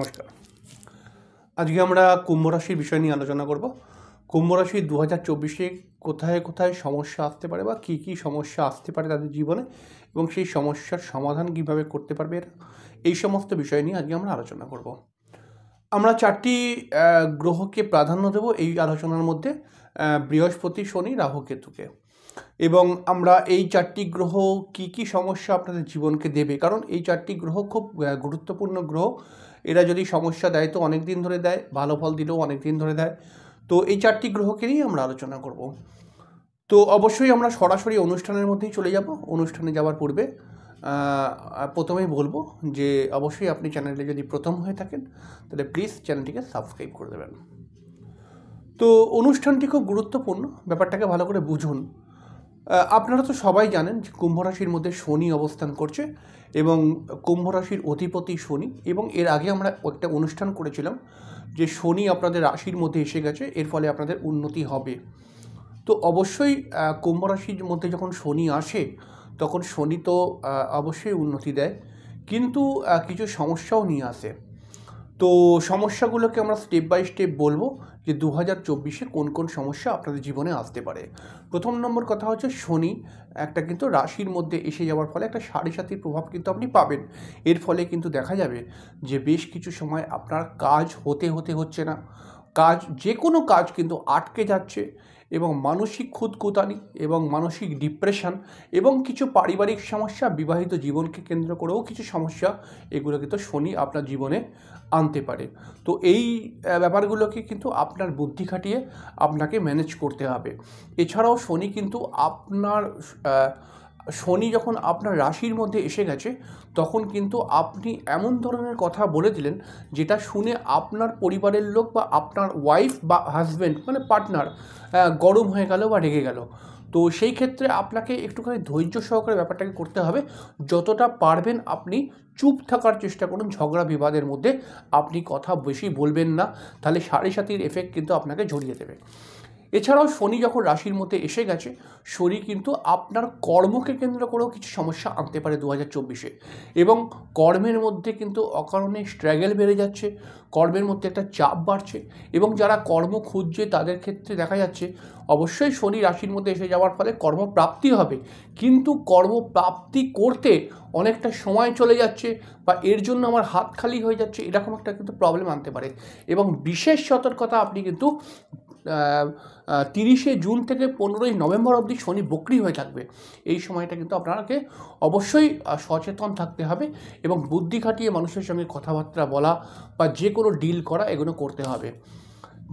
নমস্কার আজকে আমরা কুম্ভ রাশির বিষয় নিয়ে আলোচনা করব কুম্ভ রাশি দু হাজার চব্বিশে কোথায় কোথায় সমস্যা আসতে পারে বা কী কী সমস্যা আসতে পারে তাদের জীবনে এবং সেই সমস্যার সমাধান কীভাবে করতে পারবে এই সমস্ত বিষয় নিয়ে আজকে আমরা আলোচনা করব আমরা চারটি গ্রহকে প্রাধান্য দেব এই আলোচনার মধ্যে বৃহস্পতি শনি রাহু কেতুকে এবং আমরা এই চারটি গ্রহ কি কি সমস্যা আপনাদের জীবনকে দেবে কারণ এই চারটি গ্রহ খুব গুরুত্বপূর্ণ গ্রহ এরা যদি সমস্যা দেয় তো অনেক দিন ধরে দেয় ভালো ফল দিলেও অনেক দিন ধরে দেয় তো এই চারটি গ্রহকে নিয়েই আমরা আলোচনা করব তো অবশ্যই আমরা সরাসরি অনুষ্ঠানের মধ্যেই চলে যাব অনুষ্ঠানে যাওয়ার পূর্বে প্রথমেই বলবো যে অবশ্যই আপনি চ্যানেলে যদি প্রথম হয়ে থাকেন তাহলে প্লিজ চ্যানেলটিকে সাবস্ক্রাইব করে দেবেন তো অনুষ্ঠানটি খুব গুরুত্বপূর্ণ ব্যাপারটাকে ভালো করে বুঝুন আপনারা তো সবাই জানেন যে কুম্ভ রাশির মধ্যে শনি অবস্থান করছে এবং কুম্ভ রাশির অধিপতি শনি এবং এর আগে আমরা একটা অনুষ্ঠান করেছিলাম যে শনি আপনাদের রাশির মধ্যে এসে গেছে এর ফলে আপনাদের উন্নতি হবে তো অবশ্যই কুম্ভ রাশির মধ্যে যখন শনি আসে তখন শনি তো অবশ্যই উন্নতি দেয় কিন্তু কিছু সমস্যাও নিয়ে আসে তো সমস্যাগুলোকে আমরা স্টেপ বাই স্টেপ বলবো যে দু হাজার চব্বিশে কোন কোন সমস্যা আপনাদের জীবনে আসতে পারে প্রথম নম্বর কথা হচ্ছে শনি একটা কিন্তু রাশির মধ্যে এসে যাওয়ার ফলে একটা সাড়ে সাতির প্রভাব কিন্তু আপনি পাবেন এর ফলে কিন্তু দেখা যাবে যে বেশ কিছু সময় আপনার কাজ হতে হতে হচ্ছে না কাজ যে কোনো কাজ কিন্তু আটকে যাচ্ছে এবং মানসিক খুদকুতানি এবং মানসিক ডিপ্রেশন এবং কিছু পারিবারিক সমস্যা বিবাহিত জীবনকে কেন্দ্র করেও কিছু সমস্যা এগুলো কিন্তু শনি আপনার জীবনে আনতে পারে তো এই ব্যাপারগুলোকে কিন্তু আপনার বুদ্ধি খাটিয়ে আপনাকে ম্যানেজ করতে হবে এছাড়াও শনি কিন্তু আপনার শনি যখন আপনার রাশির মধ্যে এসে গেছে তখন কিন্তু আপনি এমন ধরনের কথা বলে দিলেন যেটা শুনে আপনার পরিবারের লোক বা আপনার ওয়াইফ বা হাজব্যান্ড মানে পার্টনার গরম হয়ে গেল বা রেগে গেল তো সেই ক্ষেত্রে আপনাকে একটুখানি ধৈর্য সহকারে ব্যাপারটাকে করতে হবে যতটা পারবেন আপনি চুপ থাকার চেষ্টা করুন ঝগড়া বিবাদের মধ্যে আপনি কথা বেশি বলবেন না তাহলে সাড়ে সাতির এফেক্ট কিন্তু আপনাকে ঝরিয়ে দেবে এছাড়াও শনি যখন রাশির মধ্যে এসে গেছে শনি কিন্তু আপনার কর্মকে কেন্দ্র করেও কিছু সমস্যা আনতে পারে দু হাজার চব্বিশে এবং কর্মের মধ্যে কিন্তু অকারণে স্ট্রাগেল বেড়ে যাচ্ছে কর্মের মধ্যে একটা চাপ বাড়ছে এবং যারা কর্ম খুঁজছে তাদের ক্ষেত্রে দেখা যাচ্ছে অবশ্যই শনি রাশির মধ্যে এসে যাওয়ার ফলে কর্মপ্রাপ্তি হবে কিন্তু কর্মপ্রাপ্তি করতে অনেকটা সময় চলে যাচ্ছে বা এর জন্য আমার হাত খালি হয়ে যাচ্ছে এরকম একটা কিন্তু প্রবলেম আনতে পারে এবং বিশেষ সতর্কতা আপনি কিন্তু তিরিশে জুন থেকে পনেরোই নভেম্বর অবধি শনি বক্রি হয়ে থাকবে এই সময়টা কিন্তু আপনাকে অবশ্যই সচেতন থাকতে হবে এবং বুদ্ধি খাটিয়ে মানুষের সঙ্গে কথাবার্তা বলা বা যে কোনো ডিল করা এগুলো করতে হবে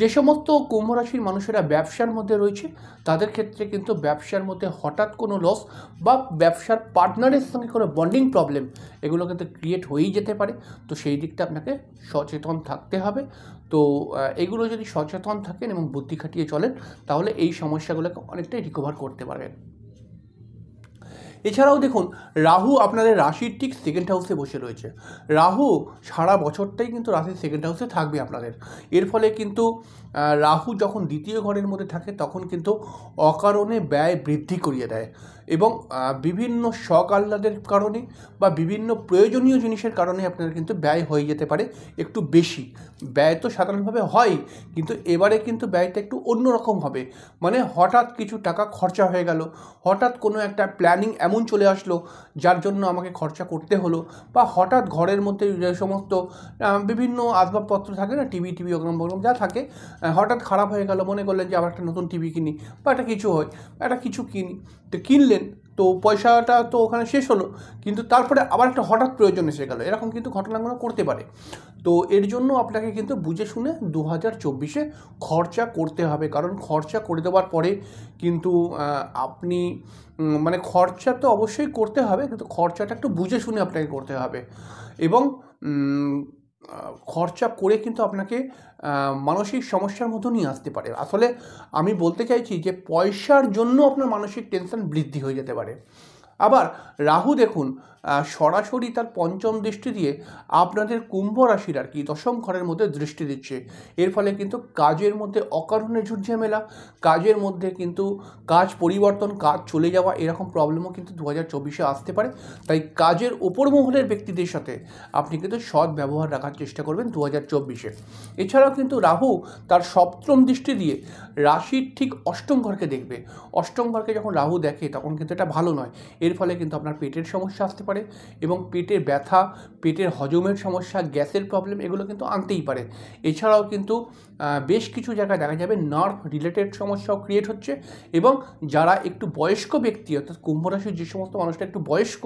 যে সমস্ত কুম্ভ রাশির মানুষেরা ব্যবসার মধ্যে রয়েছে তাদের ক্ষেত্রে কিন্তু ব্যবসার মধ্যে হঠাৎ কোনো লস বা ব্যবসার পার্টনারের সঙ্গে কোনো বন্ডিং প্রবলেম এগুলো কিন্তু ক্রিয়েট হয়েই যেতে পারে তো সেই দিকটা আপনাকে সচেতন থাকতে হবে তো এগুলো যদি সচেতন থাকেন এবং বুদ্ধি খাটিয়ে চলেন তাহলে এই সমস্যাগুলোকে অনেকটাই রিকভার করতে পারবেন এছাড়াও দেখুন রাহু আপনাদের রাশির ঠিক সেকেন্ড হাউসে বসে রয়েছে রাহু সারা বছরটাই কিন্তু রাশির সেকেন্ড হাউসে থাকবে আপনাদের এর ফলে কিন্তু রাহু যখন দ্বিতীয় ঘরের মধ্যে থাকে তখন কিন্তু অকারণে ব্যয় বৃদ্ধি করিয়ে দেয় এবং বিভিন্ন শখ আহ্লাদের কারণে বা বিভিন্ন প্রয়োজনীয় জিনিসের কারণে আপনার কিন্তু ব্যয় হয়ে যেতে পারে একটু বেশি ব্যয় তো সাধারণভাবে হয় কিন্তু এবারে কিন্তু ব্যয়টা একটু অন্যরকম হবে মানে হঠাৎ কিছু টাকা খরচা হয়ে গেল হঠাৎ কোনো একটা প্ল্যানিং এমন চলে আসলো যার জন্য আমাকে খরচা করতে হলো বা হঠাৎ ঘরের মধ্যে যে সমস্ত বিভিন্ন আসবাবপত্র থাকে না টিভি টিভি ওরকম ওগ্রাম যা থাকে হঠাৎ খারাপ হয়ে গেল মনে করলেন যে আবার একটা নতুন টিভি কিনি বা একটা কিছু হয় একটা কিছু কিনি তো কিনলেন দিলেন তো পয়সাটা তো ওখানে শেষ হলো কিন্তু তারপরে আবার একটা হঠাৎ প্রয়োজন এসে গেলো এরকম কিন্তু ঘটনাগুলো করতে পারে তো এর জন্য আপনাকে কিন্তু বুঝে শুনে দু হাজার চব্বিশে খরচা করতে হবে কারণ খরচা করে দেওয়ার পরে কিন্তু আপনি মানে খরচা তো অবশ্যই করতে হবে কিন্তু খরচাটা একটু বুঝে শুনে আপনাকে করতে হবে এবং খরচা করে কিন্তু আপনাকে মানসিক সমস্যার মতো নিয়ে আসতে পারে আসলে আমি বলতে চাইছি যে পয়সার জন্য আপনার মানসিক টেনশন বৃদ্ধি হয়ে যেতে পারে আবার রাহু দেখুন সরাসরি তার পঞ্চম দৃষ্টি দিয়ে আপনাদের কুম্ভ রাশির আর কি দশম ঘরের মধ্যে দৃষ্টি দিচ্ছে এর ফলে কিন্তু কাজের মধ্যে অকারণে ঝুট ঝামেলা কাজের মধ্যে কিন্তু কাজ পরিবর্তন কাজ চলে যাওয়া এরকম প্রবলেমও কিন্তু দু হাজার চব্বিশে আসতে পারে তাই কাজের ওপর মহলের ব্যক্তিদের সাথে আপনি কিন্তু সৎ ব্যবহার রাখার চেষ্টা করবেন দু হাজার চব্বিশে এছাড়াও কিন্তু রাহু তার সপ্তম দৃষ্টি দিয়ে রাশির ঠিক অষ্টম ঘরকে দেখবে অষ্টম ঘরকে যখন রাহু দেখে তখন কিন্তু এটা ভালো নয় এর ফলে কিন্তু আপনার পেটের সমস্যা আসতে পারে পারে এবং পেটের ব্যথা পেটের হজমের সমস্যা গ্যাসের প্রবলেম এগুলো কিন্তু আনতেই পারে এছাড়াও কিন্তু বেশ কিছু জায়গায় দেখা যাবে নার্ভ রিলেটেড সমস্যাও ক্রিয়েট হচ্ছে এবং যারা একটু বয়স্ক ব্যক্তি অর্থাৎ কুম্ভরাশির যে সমস্ত মানুষটা একটু বয়স্ক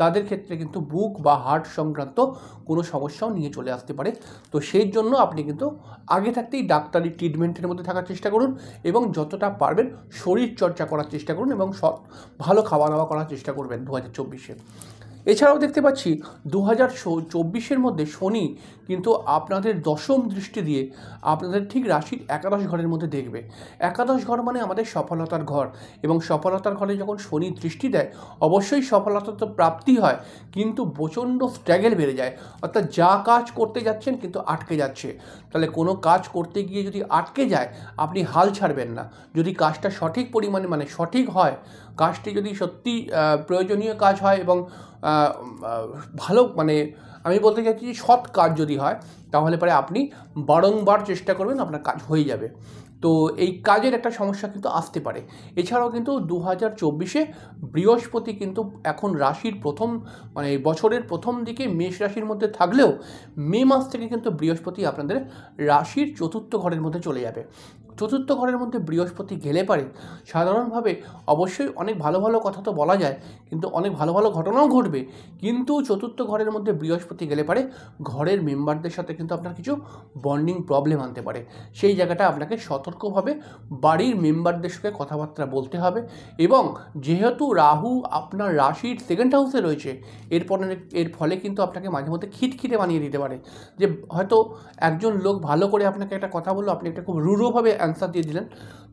তাদের ক্ষেত্রে কিন্তু বুক বা হার্ট সংক্রান্ত কোনো সমস্যাও নিয়ে চলে আসতে পারে তো সেই জন্য আপনি কিন্তু আগে থাকতেই ডাক্তারি ট্রিটমেন্টের মধ্যে থাকার চেষ্টা করুন এবং যতটা পারবেন শরীর চর্চা করার চেষ্টা করুন এবং সৎ ভালো খাওয়া দাওয়া করার চেষ্টা করবেন দু হাজার চব্বিশে এছাড়াও দেখতে পাচ্ছি দু হাজার চব্বিশের মধ্যে শনি কিন্তু আপনাদের দশম দৃষ্টি দিয়ে আপনাদের ঠিক রাশির একাদশ ঘরের মধ্যে দেখবে একাদশ ঘর মানে আমাদের সফলতার ঘর এবং সফলতার ঘরে যখন শনি দৃষ্টি দেয় অবশ্যই সফলতা তো প্রাপ্তি হয় কিন্তু প্রচণ্ড স্ট্র্যাগেল বেড়ে যায় অর্থাৎ যা কাজ করতে যাচ্ছেন কিন্তু আটকে যাচ্ছে তাহলে কোনো কাজ করতে গিয়ে যদি আটকে যায় আপনি হাল ছাড়বেন না যদি কাজটা সঠিক পরিমাণে মানে সঠিক হয় কাজটি যদি সত্যি প্রয়োজনীয় কাজ হয় এবং ভালো মানে আমি বলতে চাইছি সৎ কাজ যদি হয় তাহলে পরে আপনি বারংবার চেষ্টা করবেন আপনার কাজ হয়ে যাবে তো এই কাজের একটা সমস্যা কিন্তু আসতে পারে এছাড়াও কিন্তু দু হাজার চব্বিশে বৃহস্পতি কিন্তু এখন রাশির প্রথম মানে বছরের প্রথম দিকে মেষ রাশির মধ্যে থাকলেও মে মাস থেকে কিন্তু বৃহস্পতি আপনাদের রাশির চতুর্থ ঘরের মধ্যে চলে যাবে চতুর্থ ঘরের মধ্যে বৃহস্পতি গেলে পারে সাধারণভাবে অবশ্যই অনেক ভালো ভালো কথা তো বলা যায় কিন্তু অনেক ভালো ভালো ঘটনাও ঘটবে কিন্তু চতুর্থ ঘরের মধ্যে বৃহস্পতি গেলে পারে ঘরের মেম্বারদের সাথে কিন্তু আপনার কিছু বন্ডিং প্রবলেম আনতে পারে সেই জায়গাটা আপনাকে সতর্কভাবে বাড়ির মেম্বারদের সঙ্গে কথাবার্তা বলতে হবে এবং যেহেতু রাহু আপনার রাশির সেকেন্ড হাউসে রয়েছে এর ফলে এর ফলে কিন্তু আপনাকে মাঝে মধ্যে খিটখিটে বানিয়ে দিতে পারে যে হয়তো একজন লোক ভালো করে আপনাকে একটা কথা বললো আপনি একটা খুব রূঢ়ভাবে অ্যান্সার দিয়ে দিলেন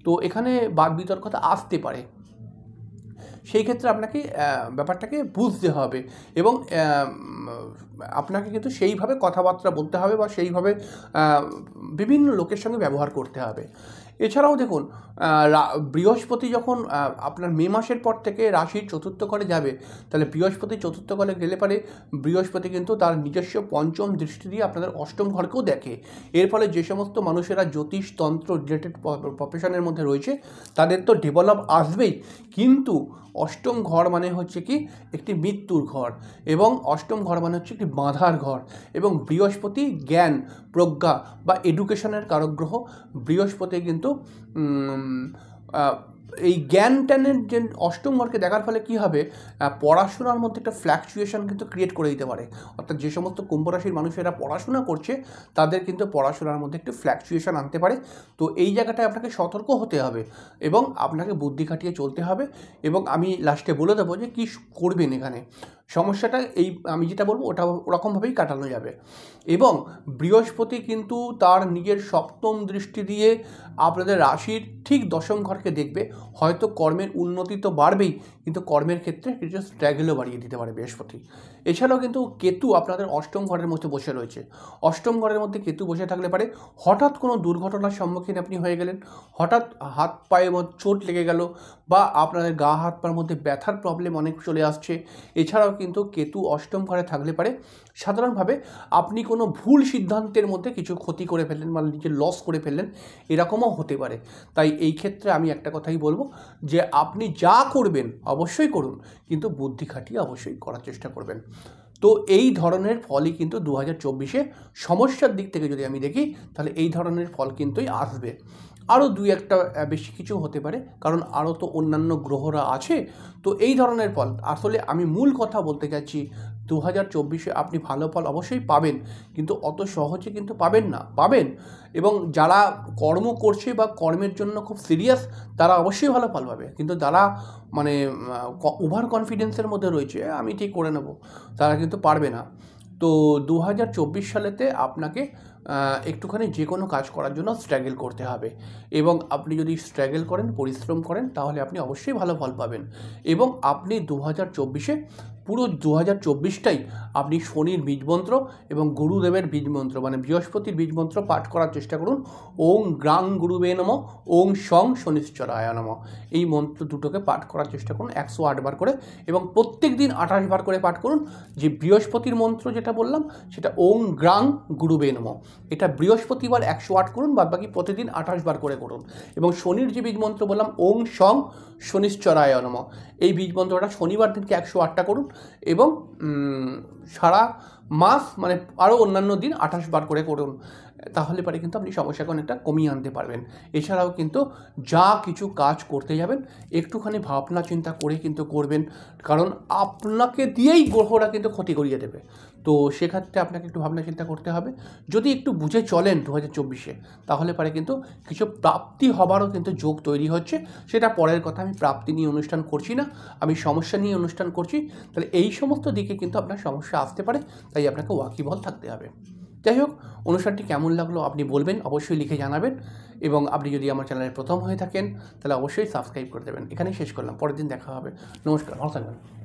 তো এখানে বাদ বিতর্কতা আসতে পারে সেই ক্ষেত্রে আপনাকে ব্যাপারটাকে বুঝতে হবে এবং আপনাকে কিন্তু সেইভাবে কথাবার্তা বলতে হবে বা সেইভাবে বিভিন্ন লোকের সঙ্গে ব্যবহার করতে হবে এছাড়াও দেখুন বৃহস্পতি যখন আপনার মে মাসের পর থেকে রাশির চতুর্থ ঘরে যাবে তাহলে বৃহস্পতি চতুর্থ ঘরে গেলে পারে বৃহস্পতি কিন্তু তার নিজস্ব পঞ্চম দৃষ্টি দিয়ে আপনাদের অষ্টম ঘরকেও দেখে এর ফলে যে সমস্ত মানুষেরা জ্যোতিষ তন্ত্র রিলেটেড প্রফেশনের মধ্যে রয়েছে তাদের তো ডেভেলপ আসবেই কিন্তু অষ্টম ঘর মানে হচ্ছে কি একটি মৃত্যুর ঘর এবং অষ্টম ঘর মানে হচ্ছে একটি বাঁধার ঘর এবং বৃহস্পতি জ্ঞান প্রজ্ঞা বা এডুকেশনের কারক গ্রহ বৃহস্পতি কিন্তু কিন্তু এই জ্ঞান ট্যানের যে অষ্টম ঘরকে দেখার ফলে কী হবে পড়াশোনার মধ্যে একটা ফ্ল্যাকচুয়েশন কিন্তু ক্রিয়েট করে দিতে পারে অর্থাৎ যে সমস্ত কুম্ভরাশির মানুষেরা পড়াশোনা করছে তাদের কিন্তু পড়াশোনার মধ্যে একটু ফ্ল্যাকচুয়েশন আনতে পারে তো এই জায়গাটায় আপনাকে সতর্ক হতে হবে এবং আপনাকে বুদ্ধি খাটিয়ে চলতে হবে এবং আমি লাস্টে বলে দেবো যে কী করবেন এখানে সমস্যাটা এই আমি যেটা বলবো ওটা ওরকমভাবেই কাটানো যাবে এবং বৃহস্পতি কিন্তু তার নিজের সপ্তম দৃষ্টি দিয়ে আপনাদের রাশির ঠিক দশম ঘরকে দেখবে হয়তো কর্মের উন্নতি তো বাড়বেই কিন্তু কর্মের ক্ষেত্রে কিছু স্ট্র্যাগেলও বাড়িয়ে দিতে পারে বৃহস্পতি এছাড়াও কিন্তু কেতু আপনাদের অষ্টম ঘরের মধ্যে বসে রয়েছে অষ্টম ঘরের মধ্যে কেতু বসে থাকলে পারে হঠাৎ কোনো দুর্ঘটনার সম্মুখীন আপনি হয়ে গেলেন হঠাৎ হাত পায়ে চোট লেগে গেল বা আপনাদের গা হাত পার মধ্যে ব্যথার প্রবলেম অনেক চলে আসছে এছাড়াও কিন্তু কেতু অষ্টম ঘরে থাকলে পারে সাধারণভাবে আপনি কোনো ভুল সিদ্ধান্তের মধ্যে কিছু ক্ষতি করে ফেললেন মানে নিজে লস করে ফেললেন এরকমও হতে পারে তাই এই ক্ষেত্রে আমি একটা কথাই বলবো যে আপনি যা করবেন অবশ্যই করুন কিন্তু বুদ্ধি খাটিয়ে অবশ্যই করার চেষ্টা করবেন তো এই ধরনের ফলই কিন্তু দু হাজার চব্বিশে সমস্যার দিক থেকে যদি আমি দেখি তাহলে এই ধরনের ফল কিন্তুই আসবে আরও দুই একটা বেশি কিছু হতে পারে কারণ আরও তো অন্যান্য গ্রহরা আছে তো এই ধরনের ফল আসলে আমি মূল কথা বলতে চাচ্ছি দু হাজার চব্বিশে আপনি ভালো ফল অবশ্যই পাবেন কিন্তু অত সহজে কিন্তু পাবেন না পাবেন এবং যারা কর্ম করছে বা কর্মের জন্য খুব সিরিয়াস তারা অবশ্যই ভালো ফল পাবে কিন্তু যারা মানে ওভার কনফিডেন্সের মধ্যে রয়েছে আমি ঠিক করে নেব তারা কিন্তু পারবে না তো দু সালেতে আপনাকে একটুখানি যে কোনো কাজ করার জন্য স্ট্রাগল করতে হবে এবং আপনি যদি স্ট্রাগল করেন পরিশ্রম করেন তাহলে আপনি অবশ্যই ভালো ফল পাবেন এবং আপনি দু হাজার চব্বিশে পুরো দু হাজার আপনি শনির বীজমন্ত্র এবং গুরুদেবের বীজমন্ত্র মানে বৃহস্পতির বীজমন্ত্র পাঠ করার চেষ্টা করুন ওং গ্রাং গুরুবে নম ওং সং শনিশ্চরায় নম এই মন্ত্র দুটোকে পাঠ করার চেষ্টা করুন একশো আটবার করে এবং প্রত্যেক দিন আঠাশ বার করে পাঠ করুন যে বৃহস্পতির মন্ত্র যেটা বললাম সেটা ওং গ্রাং গুরুবে নম এটা বৃহস্পতিবার একশো আট করুন বাদ বাকি প্রতিদিন আঠাশ বার করে করুন এবং শনির যে বীজমন্ত্র বললাম ওং সং শনিশ্চরায় নম এই বীজমন্ত্রটা শনিবার দিনকে একশো আটটা করুন এবং সারা মাস মানে আরও অন্যান্য দিন আঠাশ বার করে করুন তাহলে পরে কিন্তু আপনি সমস্যা অনেকটা কমিয়ে আনতে পারবেন এছাড়াও কিন্তু যা কিছু কাজ করতে যাবেন একটুখানি ভাবনা চিন্তা করে কিন্তু করবেন কারণ আপনাকে দিয়েই গ্রহরা কিন্তু ক্ষতি করিয়ে দেবে তো সেক্ষেত্রে আপনাকে একটু ভাবনা চিন্তা করতে হবে যদি একটু বুঝে চলেন দু হাজার চব্বিশে তাহলে পরে কিন্তু কিছু প্রাপ্তি হবারও কিন্তু যোগ তৈরি হচ্ছে সেটা পরের কথা আমি প্রাপ্তি নিয়ে অনুষ্ঠান করছি না আমি সমস্যা নিয়ে অনুষ্ঠান করছি তাহলে এই সমস্ত দিকে কিন্তু আপনার সমস্যা আসতে পারে তাই আপনাকে ওয়াকিবল থাকতে হবে যাই হোক অনুষ্ঠানটি কেমন লাগলো আপনি বলবেন অবশ্যই লিখে জানাবেন এবং আপনি যদি আমার চ্যানেলে প্রথম হয়ে থাকেন তাহলে অবশ্যই সাবস্ক্রাইব করে দেবেন এখানেই শেষ করলাম পরের দিন দেখা হবে নমস্কার ভালো থাকবেন